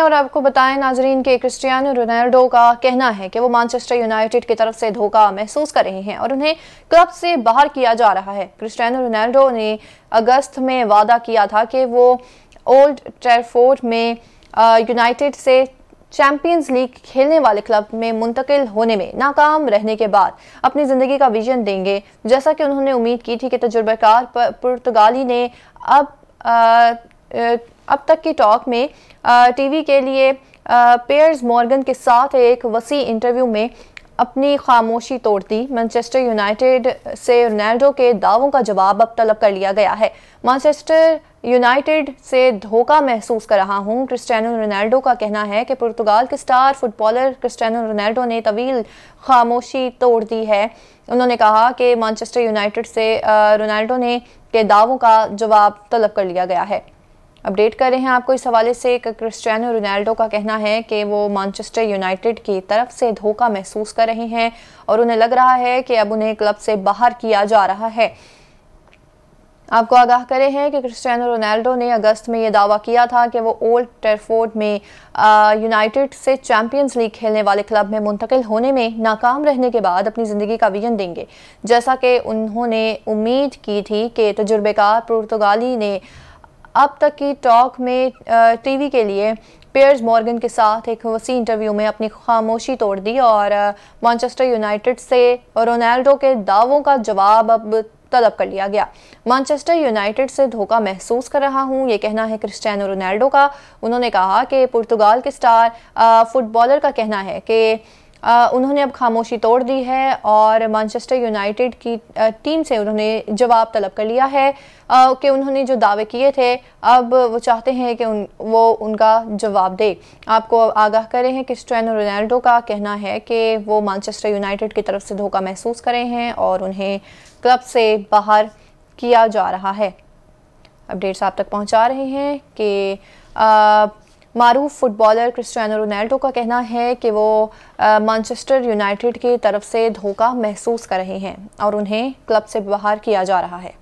हैं और आपको बताएं नाजरीन के क्रिस्टियानो रोनाल्डो का कहना है कि वो मानचेस्टर यूनाइटेड की तरफ से धोखा महसूस कर रहे हैं और उन्हें क्लब से बाहर किया जा रहा है क्रिस्टियानो रोनाल्डो ने अगस्त में वादा किया था कि वो ओल्ड ट्रैफोर्ड में यूनाइटेड से चैंपियंस लीग खेलने वाले क्लब में मुंतकिल होने में नाकाम रहने के बाद अपनी ज़िंदगी का विजन देंगे जैसा कि उन्होंने उम्मीद की थी कि तजुर्बेकार पुर्तगाली ने अब आ, अब तक की टॉक में टीवी के लिए पेयर्स मॉर्गन के साथ एक वसी इंटरव्यू में अपनी खामोशी तोड़ दी मैनचेस्टर यूनाइटेड से रोनाल्डो के दावों का जवाब अब तलब कर लिया गया है मैनचेस्टर यूनाइटेड से धोखा महसूस कर रहा हूं क्रिस्टियानो रोनाल्डो का कहना है कि पुर्तगाल के स्टार फुटबॉलर क्रिस्टियानो रोनाल्डो ने तवील खामोशी तोड़ दी है उन्होंने कहा कि मैनचेस्टर यूनाइटेड से रोनाल्डो ने के दावों का जवाब तलब कर लिया गया है अपडेट कर रहे हैं आपको इस हवाले से क्रिस्टियानो रोनाल्डो का कहना है कि वो मानचेस्टर यूनाइटेड की तरफ से धोखा महसूस कर रहे हैं और उन्हें लग रहा है कि अब उन्हें क्लब से बाहर किया जा रहा है आपको आगाह करें हैं कि क्रिस्टियानो रोनाल्डो ने अगस्त में यह दावा किया था कि वो ओल्ड टेरफोर्ड में यूनाइटेड से चैंपियंस लीग खेलने वाले क्लब में मुंतकिल होने में नाकाम रहने के बाद अपनी ज़िंदगी का विजन देंगे जैसा कि उन्होंने उम्मीद की थी कि तजुर्बेकार पुर्तगाली ने अब तक की टॉक में टीवी के लिए पेयर्स मॉर्गन के साथ एक वसी इंटरव्यू में अपनी खामोशी तोड़ दी और मानचेस्टर यूनाइटेड से रोनाल्डो के दावों का जवाब अब तलब कर लिया गया मानचेस्टर यूनाइटेड से धोखा महसूस कर रहा हूं ये कहना है क्रिस्टियानो रोनाल्डो का उन्होंने कहा कि पुर्तगाल के स्टार फुटबॉलर का कहना है कि उन्होंने अब खामोशी तोड़ दी है और मैनचेस्टर यूनाइटेड की टीम से उन्होंने जवाब तलब कर लिया है कि उन्होंने जो दावे किए थे अब वो चाहते हैं कि उन वो उनका जवाब दे आपको आगाह करें हैं कि स्ट्रैनो रोनाल्डो का कहना है कि वो मैनचेस्टर यूनाइटेड की तरफ से धोखा महसूस करें हैं और उन्हें क्लब से बाहर किया जा रहा है अपडेट्स आप तक पहुँचा रहे हैं कि मरूफ फुटबॉलर क्रिस्टियानो रोनाल्डो का कहना है कि वो मानचेस्टर यूनाइटेड की तरफ से धोखा महसूस कर रहे हैं और उन्हें क्लब से बाहर किया जा रहा है